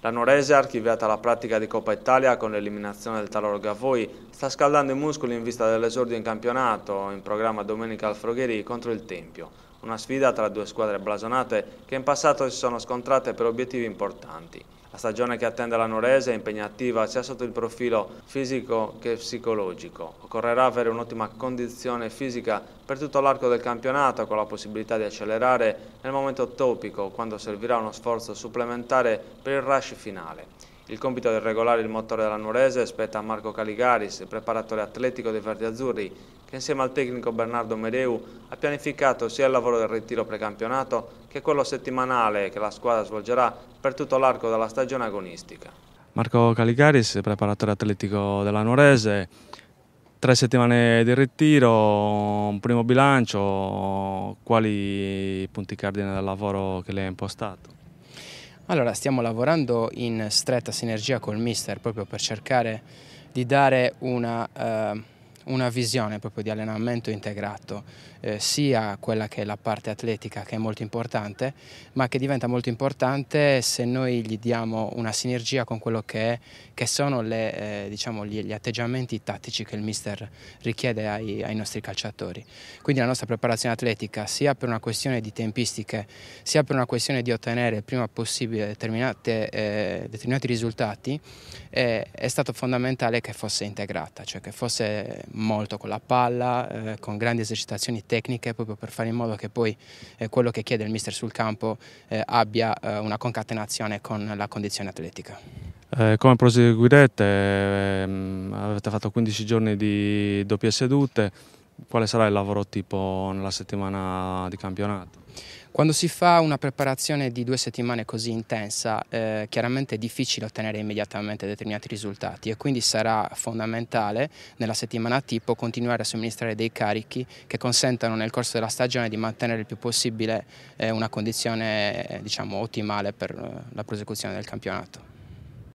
La Norese, archiviata la pratica di Coppa Italia con l'eliminazione del Talor Gavoi, sta scaldando i muscoli in vista dell'esordio in campionato, in programma domenica al Frogheri contro il Tempio. Una sfida tra due squadre blasonate che in passato si sono scontrate per obiettivi importanti. La stagione che attende la Norese è impegnativa sia sotto il profilo fisico che psicologico. Occorrerà avere un'ottima condizione fisica per tutto l'arco del campionato con la possibilità di accelerare nel momento topico quando servirà uno sforzo supplementare per il rush finale. Il compito di regolare il motore della Nurese spetta a Marco Caligaris, preparatore atletico dei Verdi Azzurri, che insieme al tecnico Bernardo Medeu ha pianificato sia il lavoro del ritiro precampionato che quello settimanale che la squadra svolgerà per tutto l'arco della stagione agonistica. Marco Caligaris, preparatore atletico della Nurese, tre settimane di ritiro, un primo bilancio, quali punti cardine del lavoro che le ha impostato? Allora, stiamo lavorando in stretta sinergia col mister proprio per cercare di dare una... Eh, una visione proprio di allenamento integrato, eh, sia quella che è la parte atletica che è molto importante, ma che diventa molto importante se noi gli diamo una sinergia con quello che, è, che sono le, eh, diciamo, gli, gli, atteggiamenti tattici che il mister richiede ai, ai nostri calciatori. Quindi la nostra preparazione atletica, sia per una questione di tempistiche, sia per una questione di ottenere il prima possibile determinate, eh, determinati risultati, eh, è stato fondamentale che fosse integrata, cioè che fosse molto con la palla, eh, con grandi esercitazioni tecniche proprio per fare in modo che poi eh, quello che chiede il mister sul campo eh, abbia eh, una concatenazione con la condizione atletica. Eh, come proseguirete? avete fatto 15 giorni di doppie sedute quale sarà il lavoro tipo nella settimana di campionato? Quando si fa una preparazione di due settimane così intensa, eh, chiaramente è difficile ottenere immediatamente determinati risultati e quindi sarà fondamentale nella settimana tipo continuare a somministrare dei carichi che consentano nel corso della stagione di mantenere il più possibile eh, una condizione eh, diciamo, ottimale per eh, la prosecuzione del campionato.